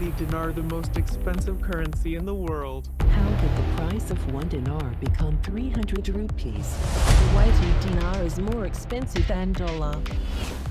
Israeli dinar the most expensive currency in the world? How did the price of one dinar become 300 rupees? The white dinar is more expensive than dollar.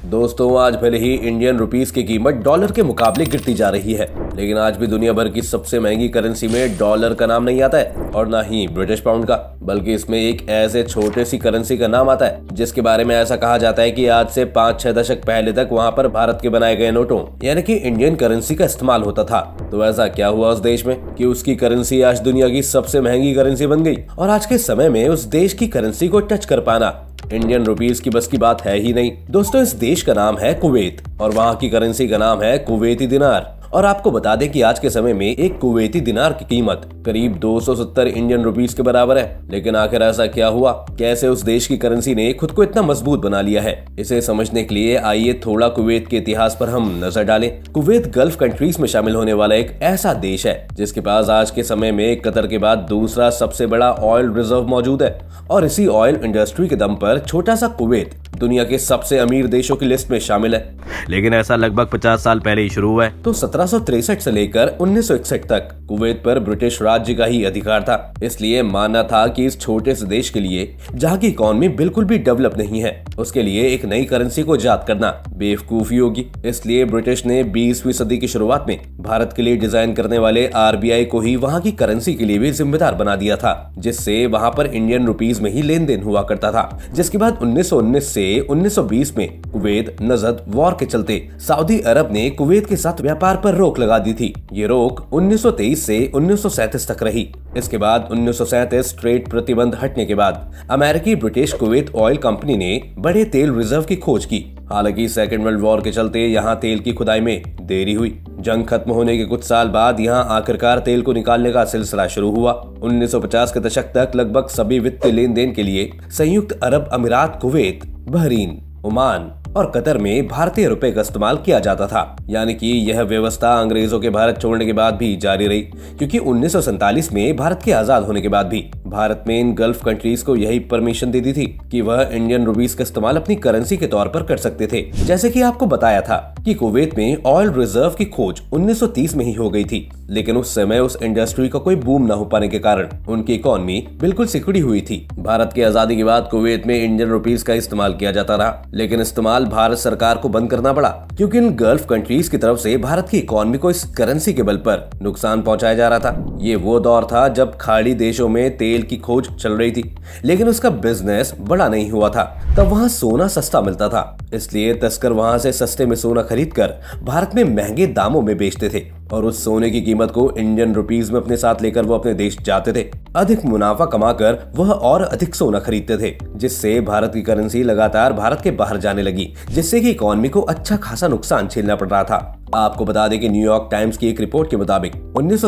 दोस्तों आज भले ही Indian rupees की कीमत dollar के मुकाबले गिरती जा रही है लेकिन आज भी दुनिया भर की सबसे महंगी करेंसी में डॉलर का नाम नहीं आता है और ना ही ब्रिटिश पाउंड का बल्कि इसमें एक ऐसे छोटे सी करेंसी का नाम आता है जिसके बारे में ऐसा कहा जाता है कि आज से पाँच छह दशक पहले तक वहाँ पर भारत के बनाए गए नोटों यानी की इंडियन करेंसी का इस्तेमाल होता था तो ऐसा क्या हुआ उस देश में की उसकी करेंसी आज दुनिया की सबसे महंगी करेंसी बन गई और आज के समय में उस देश की करेंसी को टच कर पाना इंडियन रुपीज की बस की बात है ही नहीं दोस्तों इस देश का नाम है कुवैत और वहाँ की करेंसी का नाम है कुवैती दिनार और आपको बता दें कि आज के समय में एक कुवैती दिनार की कीमत करीब 270 इंडियन रुपीस के बराबर है लेकिन आखिर ऐसा क्या हुआ कैसे उस देश की करेंसी ने खुद को इतना मजबूत बना लिया है इसे समझने के लिए आइए थोड़ा कुवैत के इतिहास पर हम नजर डालें कुवैत गल्फ कंट्रीज में शामिल होने वाला एक ऐसा देश है जिसके पास आज के समय में कतर के बाद दूसरा सबसे बड़ा ऑयल रिजर्व मौजूद है और इसी ऑयल इंडस्ट्री के दम पर छोटा सा कुवैत दुनिया के सबसे अमीर देशों की लिस्ट में शामिल है लेकिन ऐसा लगभग 50 साल पहले ही शुरू हुआ है तो सत्रह से लेकर उन्नीस तक कुवैत पर ब्रिटिश राज्य का ही अधिकार था इसलिए माना था कि इस छोटे से देश के लिए जहाँ की इकोनॉमी बिल्कुल भी डेवलप नहीं है उसके लिए एक नई करेंसी को जात करना बेवकूफी होगी इसलिए ब्रिटिश ने बीसवीं सदी की शुरुआत में भारत के लिए डिजाइन करने वाले आर को ही वहाँ की करेंसी के लिए भी जिम्मेदार बना दिया था जिससे वहाँ पर इंडियन रुपीज में ही लेन देन हुआ करता था जिसके बाद उन्नीस से 1920 में कुवैत नजद वॉर के चलते सऊदी अरब ने कुवैत के साथ व्यापार पर रोक लगा दी थी ये रोक 1923 से उन्नीस तक रही इसके बाद उन्नीस ट्रेड प्रतिबंध हटने के बाद अमेरिकी ब्रिटिश कुवैत ऑयल कंपनी ने बड़े तेल रिजर्व की खोज की हालांकि सेकेंड वर्ल्ड वॉर के चलते यहाँ तेल की खुदाई में देरी हुई जंग खत्म होने के कुछ साल बाद यहाँ आखिरकार तेल को निकालने का सिलसिला शुरू हुआ 1950 के दशक तक लगभग सभी वित्तीय लेन देन के लिए संयुक्त अरब अमीरात कुवैत बहरीन ओमान और कतर में भारतीय रुपए का इस्तेमाल किया जाता था यानी कि यह व्यवस्था अंग्रेजों के भारत छोड़ने के बाद भी जारी रही क्योंकि उन्नीस में भारत के आजाद होने के बाद भी भारत में इन गल्फ कंट्रीज को यही परमिशन दे दी थी कि वह इंडियन रूपीज का इस्तेमाल अपनी करेंसी के तौर पर कर सकते थे जैसे कि आपको बताया था कि कुवैत में ऑयल रिजर्व की खोज 1930 में ही हो गई थी लेकिन उस समय उस इंडस्ट्री का कोई बूम न हो पाने के कारण उनकी इकोनॉमी बिल्कुल सिकुड़ी हुई थी भारत की आजादी के बाद कुवैत में इंडियन रुपीज का इस्तेमाल किया जाता रहा लेकिन इस्तेमाल भारत सरकार को बंद करना पड़ा क्योंकि इन गल्फ कंट्रीज की तरफ से भारत की इकोनॉमी को इस करेंसी के बल पर नुकसान पहुंचाया जा रहा था ये वो दौर था जब खाड़ी देशों में तेल की खोज चल रही थी लेकिन उसका बिजनेस बड़ा नहीं हुआ था तब वहाँ सोना सस्ता मिलता था इसलिए तस्कर वहाँ से सस्ते में सोना खरीद कर भारत में महंगे दामों में बेचते थे और उस सोने की कीमत को इंडियन रुपीज में अपने साथ लेकर वो अपने देश जाते थे अधिक मुनाफा कमाकर वह और अधिक सोना खरीदते थे जिससे भारत की करेंसी लगातार भारत के बाहर जाने लगी जिससे की इकोनॉमी को अच्छा खासा नुकसान झेलना पड़ रहा था आपको बता दें कि न्यूयॉर्क टाइम्स की एक रिपोर्ट के मुताबिक उन्नीस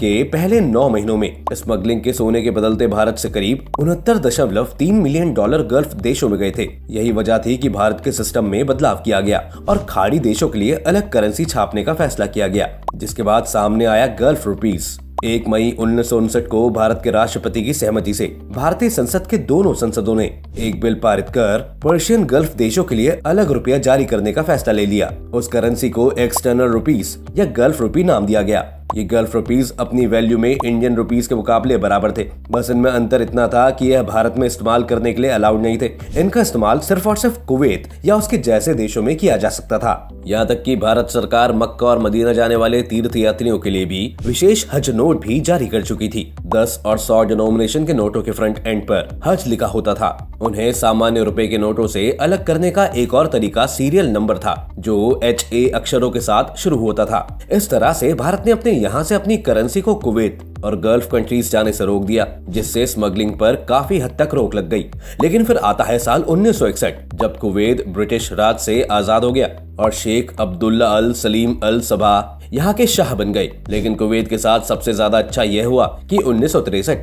के पहले नौ महीनों में स्मगलिंग के सोने के बदलते भारत से करीब उनहत्तर दशमलव तीन मिलियन डॉलर गल्फ देशों में गए थे यही वजह थी कि भारत के सिस्टम में बदलाव किया गया और खाड़ी देशों के लिए अलग करेंसी छापने का फैसला किया गया जिसके बाद सामने आया गल्फ रुपीज एक मई उन्नीस को भारत के राष्ट्रपति की सहमति से भारतीय संसद के दोनों संसदों ने एक बिल पारित कर पर्शियन गल्फ देशों के लिए अलग रुपया जारी करने का फैसला ले लिया उस करेंसी को एक्सटर्नल रुपीस या गल्फ रूपी नाम दिया गया ये गल्फ रुपीज अपनी वैल्यू में इंडियन रुपीज के मुकाबले बराबर थे बस इनमें अंतर इतना था कि यह भारत में इस्तेमाल करने के लिए अलाउड नहीं थे इनका इस्तेमाल सिर्फ और सिर्फ कुवैत या उसके जैसे देशों में किया जा सकता था यहाँ तक की भारत सरकार मक्का और मदीना जाने वाले तीर्थ यात्रियों के लिए भी विशेष हज नोट भी जारी कर चुकी थी दस और सौ डिनोमिनेशन के नोटों के फ्रंट एंड पर हज लिखा होता था उन्हें सामान्य रुपए के नोटों से अलग करने का एक और तरीका सीरियल नंबर था जो एच ए अक्षरों के साथ शुरू होता था इस तरह से भारत ने अपने यहाँ से अपनी करेंसी को कुवैत और गल्फ कंट्रीज जाने से रोक दिया जिससे स्मगलिंग पर काफी हद तक रोक लग गई लेकिन फिर आता है साल उन्नीस जब कुवैत ब्रिटिश राज से आजाद हो गया और शेख अब्दुल्ला अल सलीम अल सभा यहाँ के शाह बन गए लेकिन कुवैत के साथ सबसे ज्यादा अच्छा यह हुआ कि उन्नीस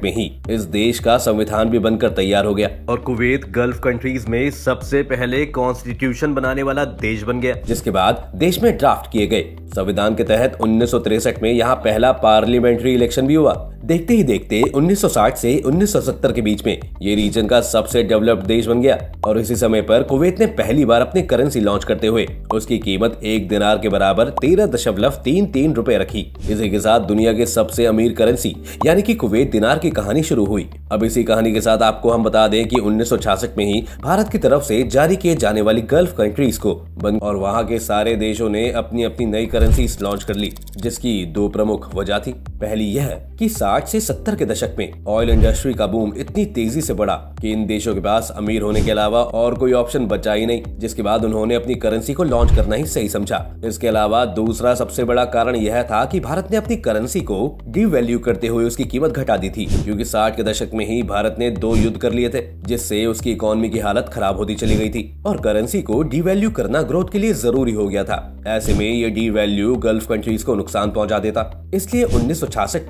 में ही इस देश का संविधान भी बनकर तैयार हो गया और कुवैत गल्फ कंट्रीज में सबसे पहले कॉन्स्टिट्यूशन बनाने वाला देश बन गया जिसके बाद देश में ड्राफ्ट किए गए संविधान के तहत उन्नीस में यहाँ पहला पार्लियामेंट्री इलेक्शन भी हुआ bahwa देखते ही देखते 1960 से 1970 के बीच में ये रीजन का सबसे डेवलप्ड देश बन गया और इसी समय पर कुवैत ने पहली बार अपनी करेंसी लॉन्च करते हुए उसकी कीमत एक दिनार के बराबर तेरह दशमलव तीन तीन रूपए रखी इसी के साथ दुनिया के सबसे अमीर करेंसी यानी कि कुवैत दिनार की कहानी शुरू हुई अब इसी कहानी के साथ आपको हम बता दें कि उन्नीस में ही भारत की तरफ से जारी किए जाने वाली गल्फ कंट्रीज को बंद और वहाँ के सारे देशों ने अपनी अपनी नई करेंसी लॉन्च कर ली जिसकी दो प्रमुख वजह थी पहली यह की 60 से 70 के दशक में ऑयल इंडस्ट्री का बूम इतनी तेजी से बढ़ा कि इन देशों के पास अमीर होने के अलावा और कोई ऑप्शन बचा ही नहीं जिसके बाद उन्होंने अपनी करेंसी को लॉन्च करना ही सही समझा इसके अलावा दूसरा सबसे बड़ा कारण यह था की भारत ने अपनी करेंसी को डिवेल्यू करते हुए उसकी कीमत घटा दी थी क्यूँकी साठ के दशक में ही भारत ने दो युद्ध कर लिए थे जिससे उसकी इकोनॉमी की हालत खराब होती चली गई थी और करेंसी को डिवेल्यू करना ग्रोथ के लिए जरूरी हो गया था ऐसे में ये डी वैल्यू गल्फ कंट्रीज को नुकसान पहुंचा देता इसलिए उन्नीस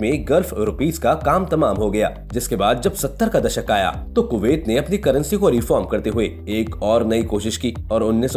में गल्फ रुपीज का काम तमाम हो गया जिसके बाद जब सत्तर का दशक आया तो कुवैत ने अपनी करेंसी को रिफॉर्म करते हुए एक और नई कोशिश की और उन्नीस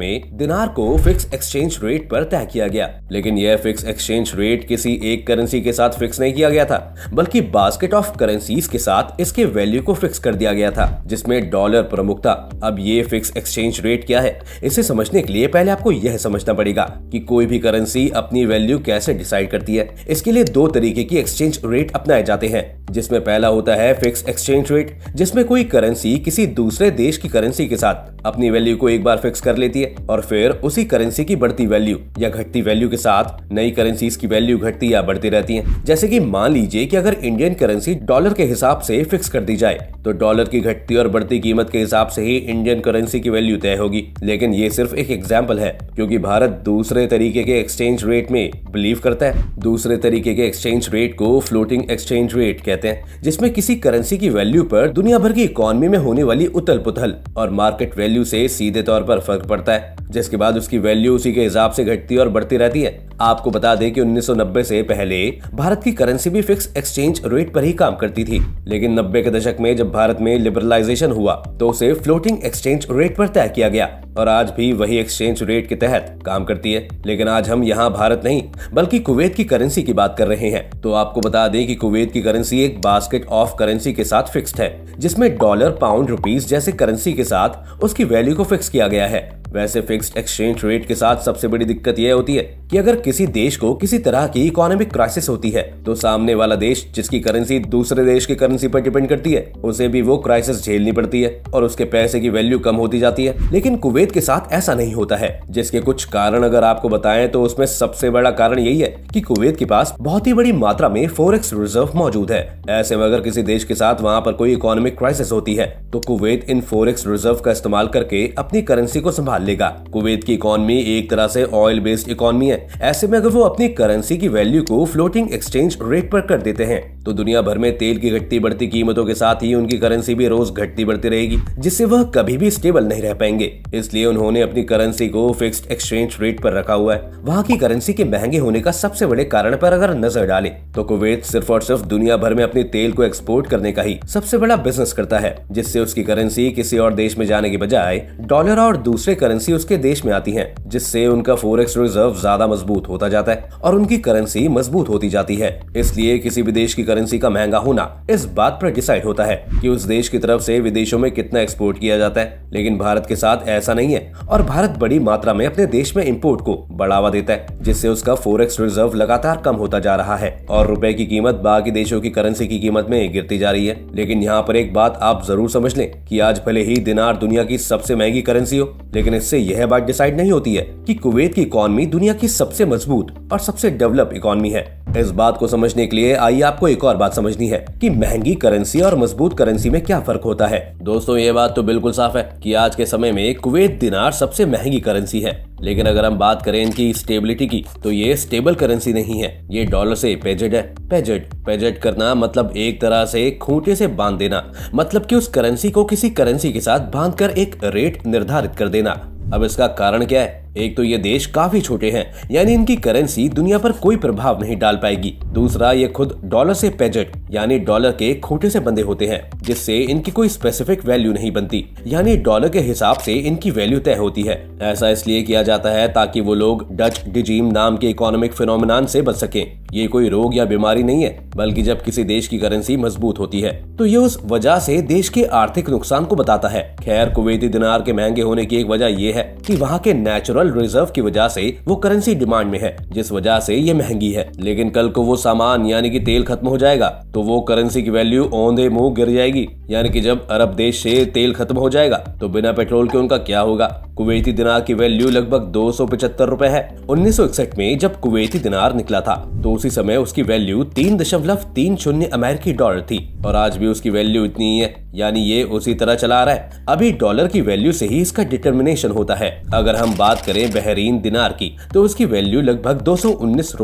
में दिनार को फिक्स एक्सचेंज रेट पर तय किया गया लेकिन यह फिक्स एक्सचेंज रेट किसी एक करेंसी के साथ फिक्स नहीं किया गया था बल्कि बास्केट ऑफ करेंसीज के साथ इसके वैल्यू को फिक्स कर दिया गया था जिसमे डॉलर प्रमुख था अब ये फिक्स एक्सचेंज रेट क्या है इसे समझने के लिए पहले आपको यह समझना देखना पड़ेगा कि कोई भी करेंसी अपनी वैल्यू कैसे डिसाइड करती है इसके लिए दो तरीके की एक्सचेंज रेट अपनाए जाते हैं जिसमें पहला होता है फिक्स एक्सचेंज रेट जिसमें कोई करेंसी किसी दूसरे देश की करेंसी के साथ अपनी वैल्यू को एक बार फिक्स कर लेती है और फिर उसी करेंसी की बढ़ती वैल्यू या घटती वैल्यू के साथ नई करेंसी की वैल्यू घटती या बढ़ती रहती है जैसे की मान लीजिए की अगर इंडियन करेंसी डॉलर के हिसाब से फिक्स कर दी जाए तो डॉलर की घटती और बढ़ती कीमत के हिसाब से ही इंडियन करेंसी की वैल्यू तय होगी लेकिन ये सिर्फ एक एग्जाम्पल है क्यूँकी भारत भारत दूसरे तरीके के एक्सचेंज रेट में बिलीव करता है दूसरे तरीके के एक्सचेंज रेट को फ्लोटिंग एक्सचेंज रेट कहते हैं जिसमें किसी करेंसी की वैल्यू पर दुनिया भर की इकोनॉमी में होने वाली उथल पुथल और मार्केट वैल्यू से सीधे तौर पर फर्क पड़ता है जिसके बाद उसकी वैल्यू उसी के हिसाब से घटती और बढ़ती रहती है आपको बता दें कि 1990 से पहले भारत की करेंसी भी फिक्स एक्सचेंज रेट पर ही काम करती थी लेकिन 90 के दशक में जब भारत में लिबरलाइजेशन हुआ तो उसे फ्लोटिंग एक्सचेंज रेट पर तय किया गया और आज भी वही एक्सचेंज रेट के तहत काम करती है लेकिन आज हम यहाँ भारत नहीं बल्कि कुवैत की करेंसी की बात कर रहे हैं तो आपको बता दें कि कुवैत की करेंसी एक बास्केट ऑफ करेंसी के साथ फिक्स्ड है जिसमें डॉलर पाउंड रुपीज जैसे करेंसी के साथ उसकी वैल्यू को फिक्स किया गया है वैसे फिक्स्ड एक्सचेंज रेट के साथ सबसे बड़ी दिक्कत यह होती है कि अगर किसी देश को किसी तरह की इकोनॉमिक क्राइसिस होती है तो सामने वाला देश जिसकी करेंसी दूसरे देश की करेंसी पर डिपेंड करती है उसे भी वो क्राइसिस झेलनी पड़ती है और उसके पैसे की वैल्यू कम होती जाती है लेकिन कुवैत के साथ ऐसा नहीं होता है जिसके कुछ कारण अगर आपको बताएं तो उसमें सबसे बड़ा कारण यही है कि कुवैत के पास बहुत ही बड़ी मात्रा में फोरेक्स रिजर्व मौजूद है ऐसे में अगर किसी देश के साथ वहाँ पर कोई इकोनॉमिक क्राइसिस होती है तो कुवैत इन फोरेक्स रिजर्व का इस्तेमाल करके अपनी करेंसी को संभाल संभाल लेगा कुवैत की इकोनॉमी एक तरह से ऑयल बेस्ड इकोनॉमी है ऐसे में अगर वो अपनी करेंसी की वैल्यू को फ्लोटिंग एक्सचेंज रेट पर कर देते हैं तो दुनिया भर में तेल की घटती बढ़ती कीमतों के साथ ही उनकी करेंसी भी रोज घटती बढ़ती रहेगी जिससे वह कभी भी स्टेबल नहीं रह पाएंगे इसलिए उन्होंने अपनी करेंसी को फिक्स्ड एक्सचेंज रेट पर रखा हुआ है वहाँ की करेंसी के महंगे होने का सबसे बड़े कारण पर अगर नजर डाले तो कुवैत सिर्फ और सिर्फ दुनिया भर में अपने तेल को एक्सपोर्ट करने का ही सबसे बड़ा बिजनेस करता है जिससे उसकी करेंसी किसी और देश में जाने के बजाय डॉलर और दूसरे करेंसी उसके देश में आती है जिससे उनका फोरेक्स रिजर्व ज्यादा मजबूत होता जाता है और उनकी करेंसी मजबूत होती जाती है इसलिए किसी भी देश की करेंसी का महंगा होना इस बात पर डिसाइड होता है कि उस देश की तरफ से विदेशों में कितना एक्सपोर्ट किया जाता है लेकिन भारत के साथ ऐसा नहीं है और भारत बड़ी मात्रा में अपने देश में इम्पोर्ट को बढ़ावा देता है जिससे उसका फोरेक्स रिजर्व लगातार कम होता जा रहा है और रुपए की कीमत बाकी देशों की करेंसी की कीमत में गिरती जा रही है लेकिन यहाँ पर एक बात आप जरूर समझ लें कि आज भले ही दिनार दुनिया की सबसे महंगी करेंसी हो लेकिन इससे यह बात डिसाइड नहीं होती है कि कुवैत की इकोनॉमी दुनिया की सबसे मजबूत और सबसे डेवलप इकॉनमी है इस बात को समझने के लिए आइए आपको एक और बात समझनी है कि महंगी करेंसी और मजबूत करेंसी में क्या फर्क होता है दोस्तों ये बात तो बिल्कुल साफ है कि आज के समय में कुवैत दिनार सबसे महंगी करेंसी है लेकिन अगर हम बात करें इनकी स्टेबिलिटी की तो ये स्टेबल करेंसी नहीं है ये डॉलर से पेजेड है पेजेड पेजेड करना मतलब एक तरह से खूंटे से बांध देना मतलब कि उस करेंसी को किसी करेंसी के साथ बांधकर एक रेट निर्धारित कर देना अब इसका कारण क्या है एक तो ये देश काफी छोटे हैं यानी इनकी करेंसी दुनिया पर कोई प्रभाव नहीं डाल पाएगी दूसरा ये खुद डॉलर से पेजेट यानी डॉलर के खोटे से बंधे होते हैं जिससे इनकी कोई स्पेसिफिक वैल्यू नहीं बनती यानी डॉलर के हिसाब से इनकी वैल्यू तय होती है ऐसा इसलिए किया जाता है ताकि वो लोग डच डिजीम नाम के इकोनॉमिक फिनोमिनान से बच सके ये कोई रोग या बीमारी नहीं है बल्कि जब किसी देश की करेंसी मजबूत होती है तो ये उस वजह से देश के आर्थिक नुकसान को बताता है खैर कुवैती दिनार के महंगे होने की एक वजह ये है कि वहाँ के नेचुरल वर्ल्ड रिजर्व की वजह से वो करेंसी डिमांड में है जिस वजह से ये महंगी है लेकिन कल को वो सामान यानी कि तेल खत्म हो जाएगा तो वो करेंसी की वैल्यू औंधे मुंह गिर जाएगी यानी कि जब अरब देश से तेल खत्म हो जाएगा तो बिना पेट्रोल के उनका क्या होगा कुवैती दिनार की वैल्यू लगभग दो सौ पचहत्तर रूपए है उन्नीस में जब कुवैती दिनार निकला था तो उसी समय उसकी वैल्यू तीन दशमलव तीन शून्य अमेरिकी डॉलर थी और आज भी उसकी वैल्यू इतनी ही है यानी ये उसी तरह चला आ रहा है अभी डॉलर की वैल्यू से ही इसका डिटर्मिनेशन होता है अगर हम बात करें बहरीन दिनार की तो उसकी वैल्यू लगभग दो सौ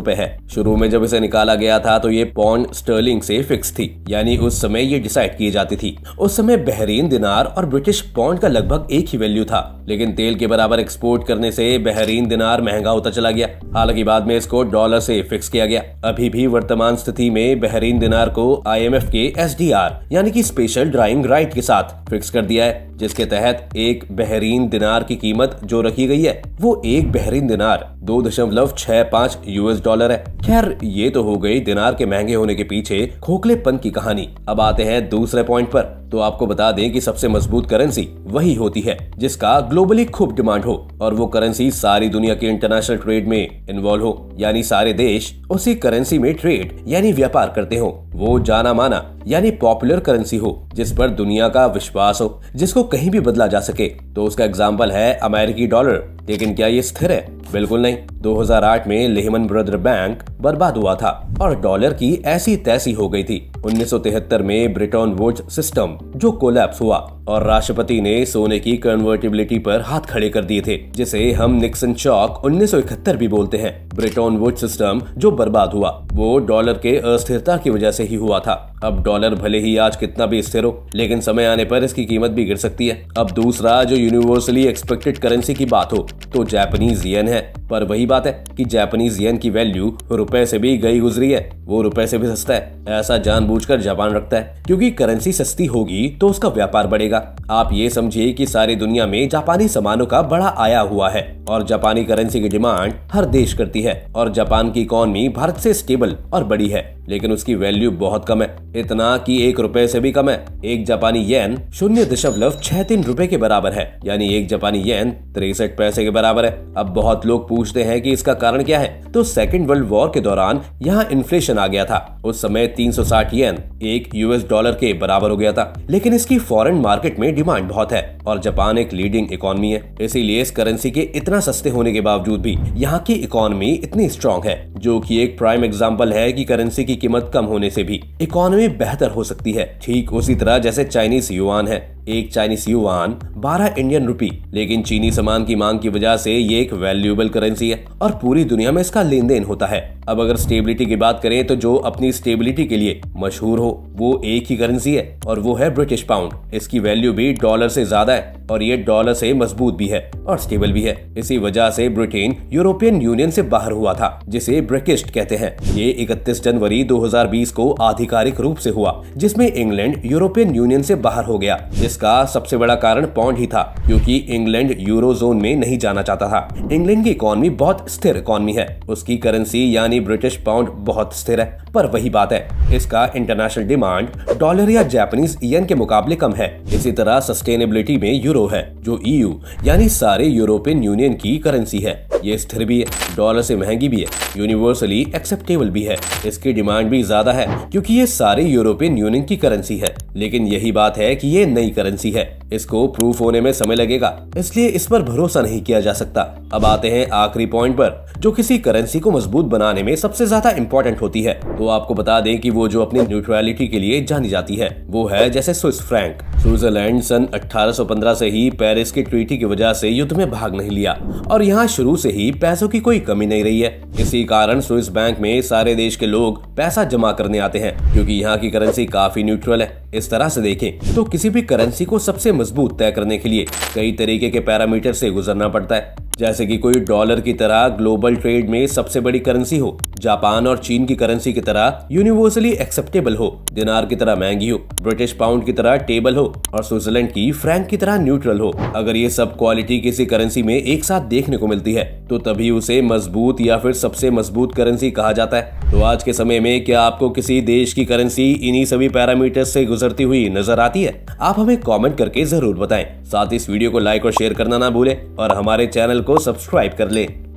है शुरू में जब इसे निकाला गया था तो ये पौंड स्टर्लिंग से फिक्स थी यानी उस समय ये डिसाइड की जाती थी उस समय बहरीन दिनार और ब्रिटिश पौंड का लगभग एक ही वैल्यू था लेकिन तेल के बराबर एक्सपोर्ट करने से बहरीन दिनार महंगा होता चला गया हालांकि बाद में इसको डॉलर से फिक्स किया गया अभी भी वर्तमान स्थिति में बहरीन दिनार को आईएमएफ के एसडीआर यानी कि स्पेशल ड्राइंग राइट के साथ फिक्स कर दिया है जिसके तहत एक बहरीन दिनार की कीमत जो रखी गई है वो एक बहरीन दिनार दो दशमलव छह पाँच यूएस डॉलर है खैर ये तो हो गई दिनार के महंगे होने के पीछे खोखलेपन की कहानी अब आते हैं दूसरे पॉइंट पर तो आपको बता दें कि सबसे मजबूत करेंसी वही होती है जिसका ग्लोबली खूब डिमांड हो और वो करेंसी सारी दुनिया के इंटरनेशनल ट्रेड में इन्वॉल्व हो यानी सारे देश उसी करेंसी में ट्रेड यानी व्यापार करते हो वो जाना माना यानी पॉपुलर करेंसी हो जिस पर दुनिया का विश्वास हो जिसको कहीं भी बदला जा सके तो उसका एग्जाम्पल है अमेरिकी डॉलर लेकिन क्या ये स्थिर है बिल्कुल नहीं 2008 में लेहमन ब्रदर बैंक बर्बाद हुआ था और डॉलर की ऐसी तैसी हो गई थी 1973 में ब्रिटोन वुड्स सिस्टम जो कोलैप्स हुआ और राष्ट्रपति ने सोने की कन्वर्टेबिलिटी पर हाथ खड़े कर दिए थे जिसे हम निक्सन चौक उन्नीस भी बोलते हैं ब्रिटन वोट सिस्टम जो बर्बाद हुआ वो डॉलर के अस्थिरता की वजह से ही हुआ था अब डॉलर भले ही आज कितना भी स्थिर हो लेकिन समय आने पर इसकी कीमत भी गिर सकती है अब दूसरा जो यूनिवर्सली एक्सपेक्टेड करेंसी की बात हो तो जापानीज येन है हैं पर वही बात है कि जापानीज येन की वैल्यू रुपए से भी गई गुजरी है वो रुपए से भी सस्ता है ऐसा जानबूझकर जापान रखता है क्योंकि करेंसी सस्ती होगी तो उसका व्यापार बढ़ेगा आप ये समझिए कि सारी दुनिया में जापानी सामानों का बड़ा आया हुआ है और जापानी करेंसी की डिमांड हर देश करती है और जापान की इकोनॉमी भारत से स्टेबल और बड़ी है लेकिन उसकी वैल्यू बहुत कम है इतना कि एक रुपए से भी कम है एक जापानी येन शून्य दशमलव छह तीन रूपए के बराबर है यानी एक जापानी येन तिरसठ पैसे के बराबर है अब बहुत लोग पूछते हैं कि इसका कारण क्या है तो सेकेंड वर्ल्ड वॉर के दौरान यहाँ इन्फ्लेशन आ गया था उस समय तीन सौ साठ एक यूएस डॉलर के बराबर हो गया था लेकिन इसकी फॉरेन मार्केट में डिमांड बहुत है और जापान एक लीडिंग इकोनॉमी है इसीलिए इस करेंसी के इतना सस्ते होने के बावजूद भी यहाँ की इकोनॉमी इतनी स्ट्रांग है जो की एक प्राइम एग्जाम्पल है की करेंसी की कीमत कम होने से भी इकोनॉमी बेहतर हो सकती है ठीक उसी तरह जैसे चाइनीज युवान है एक चाइनीस युवान बारह इंडियन रुपी लेकिन चीनी सामान की मांग की वजह से ये एक वैल्यूएबल करेंसी है और पूरी दुनिया में इसका लेन देन होता है अब अगर स्टेबिलिटी की बात करें तो जो अपनी स्टेबिलिटी के लिए मशहूर हो वो एक ही करेंसी है और वो है ब्रिटिश पाउंड इसकी वैल्यू भी डॉलर से ज्यादा है और ये डॉलर से मजबूत भी है और स्टेबल भी है इसी वजह से ब्रिटेन यूरोपियन यूनियन से बाहर हुआ था जिसे ब्रिटिश कहते हैं ये 31 जनवरी 2020 को आधिकारिक रूप से हुआ जिसमें इंग्लैंड यूरोपियन यूनियन से बाहर हो गया जिस इसका सबसे बड़ा कारण पौंड ही था क्योंकि इंग्लैंड यूरो जोन में नहीं जाना चाहता था इंग्लैंड की इकोनॉमी बहुत स्थिर इकोनॉमी है उसकी करेंसी यानी ब्रिटिश पाउंड बहुत स्थिर है पर वही बात है इसका इंटरनेशनल डिमांड डॉलर या जापानीज यन के मुकाबले कम है इसी तरह सस्टेनेबिलिटी में यूरो है जो ईयू e यानी सारे यूरोपियन यूनियन की करेंसी है ये स्थिर भी है डॉलर से महंगी भी है यूनिवर्सली एक्सेप्टेबल भी है इसकी डिमांड भी ज्यादा है क्योंकि ये सारी यूरोपियन यूनियन की करेंसी है लेकिन यही बात है कि ये नई करेंसी है इसको प्रूफ होने में समय लगेगा इसलिए इस पर भरोसा नहीं किया जा सकता अब आते हैं आखिरी पॉइंट पर जो किसी करेंसी को मजबूत बनाने में सबसे ज्यादा इम्पोर्टेंट होती है तो आपको बता दें कि वो जो अपनी न्यूट्रलिटी के लिए जानी जाती है वो है जैसे स्विस फ्रैंक स्विट्जरलैंड सन 1815 से ही पेरिस के ट्रीटी की वजह से युद्ध में भाग नहीं लिया और यहाँ शुरू से ही पैसों की कोई कमी नहीं रही है इसी कारण स्विस बैंक में सारे देश के लोग पैसा जमा करने आते हैं क्योंकि यहाँ की करेंसी काफी न्यूट्रल है इस तरह से देखें तो किसी भी करेंसी को सबसे मजबूत तय करने के लिए कई तरीके के पैरामीटर से गुजरना पड़ता है जैसे कि कोई डॉलर की तरह ग्लोबल ट्रेड में सबसे बड़ी करेंसी हो जापान और चीन की करेंसी की तरह यूनिवर्सली एक्सेप्टेबल हो दिनार की तरह महंगी हो ब्रिटिश पाउंड की तरह टेबल हो और स्विट्जरलैंड की फ्रैंक की तरह न्यूट्रल हो अगर ये सब क्वालिटी किसी करेंसी में एक साथ देखने को मिलती है तो तभी उसे मजबूत या फिर सबसे मजबूत करेंसी कहा जाता है तो आज के समय में क्या आपको किसी देश की करेंसी इन्हीं सभी पैरामीटर से गुजरती हुई नजर आती है आप हमें कॉमेंट करके जरूर बताए साथ ही इस वीडियो को लाइक और शेयर करना ना भूले और हमारे चैनल को सब्सक्राइब कर लें